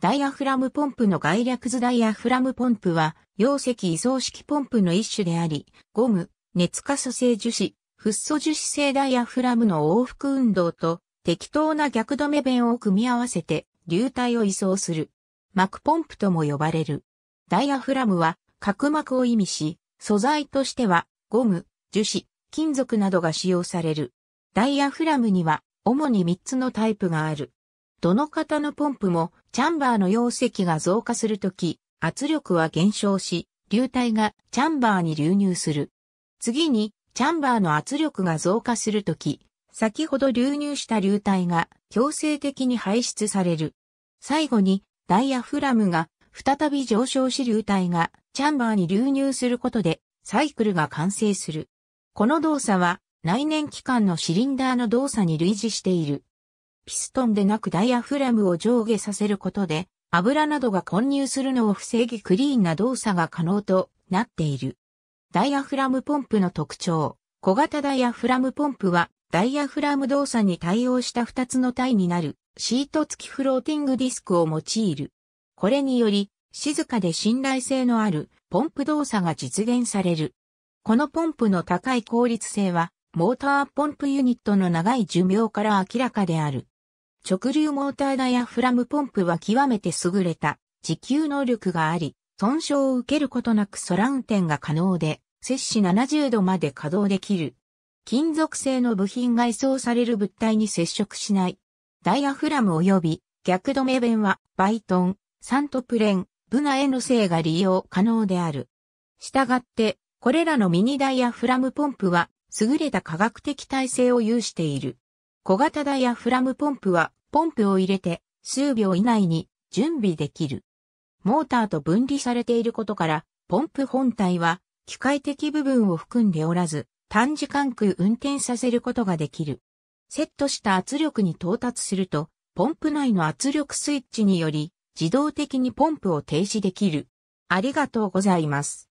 ダイアフラムポンプの概略図ダイアフラムポンプは、溶石移送式ポンプの一種であり、ゴム、熱化素性樹脂、フッ素樹脂性ダイアフラムの往復運動と、適当な逆止め弁を組み合わせて、流体を移送する。膜ポンプとも呼ばれる。ダイアフラムは、角膜を意味し、素材としては、ゴム、樹脂、金属などが使用される。ダイアフラムには、主に3つのタイプがある。どの型のポンプもチャンバーの容積が増加するとき、圧力は減少し、流体がチャンバーに流入する。次に、チャンバーの圧力が増加するとき、先ほど流入した流体が強制的に排出される。最後に、ダイヤフラムが再び上昇し流体がチャンバーに流入することでサイクルが完成する。この動作は内燃機関のシリンダーの動作に類似している。ピストンでなくダイヤフラムを上下させることで、油などが混入するのを防ぎクリーンな動作が可能となっている。ダイヤフラムポンプの特徴。小型ダイヤフラムポンプは、ダイヤフラム動作に対応した2つの体になる、シート付きフローティングディスクを用いる。これにより、静かで信頼性のある、ポンプ動作が実現される。このポンプの高い効率性は、モーターポンプユニットの長い寿命から明らかである。直流モーターダイヤフラムポンプは極めて優れた持久能力があり、損傷を受けることなく空運転が可能で、摂氏70度まで稼働できる。金属製の部品外装される物体に接触しない。ダイヤフラム及び逆止め弁はバイトン、サントプレン、ブナへの性が利用可能である。したがって、これらのミニダイヤフラムポンプは優れた科学的耐性を有している。小型ダイヤフラムポンプはポンプを入れて数秒以内に準備できる。モーターと分離されていることから、ポンプ本体は機械的部分を含んでおらず、短時間空運転させることができる。セットした圧力に到達すると、ポンプ内の圧力スイッチにより、自動的にポンプを停止できる。ありがとうございます。